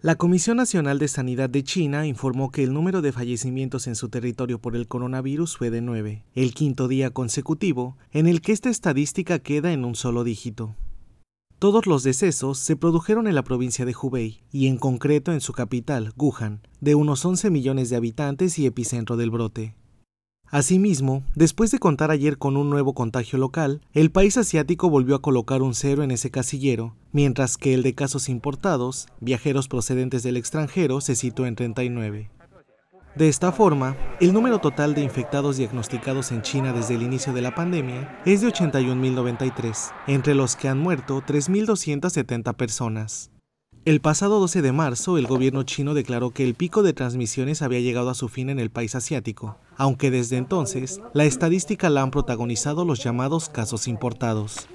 La Comisión Nacional de Sanidad de China informó que el número de fallecimientos en su territorio por el coronavirus fue de 9, el quinto día consecutivo en el que esta estadística queda en un solo dígito. Todos los decesos se produjeron en la provincia de Hubei y en concreto en su capital, Wuhan, de unos 11 millones de habitantes y epicentro del brote. Asimismo, después de contar ayer con un nuevo contagio local, el país asiático volvió a colocar un cero en ese casillero, mientras que el de casos importados, viajeros procedentes del extranjero, se sitúa en 39. De esta forma, el número total de infectados diagnosticados en China desde el inicio de la pandemia es de 81.093, entre los que han muerto 3.270 personas. El pasado 12 de marzo, el gobierno chino declaró que el pico de transmisiones había llegado a su fin en el país asiático, aunque desde entonces la estadística la han protagonizado los llamados casos importados.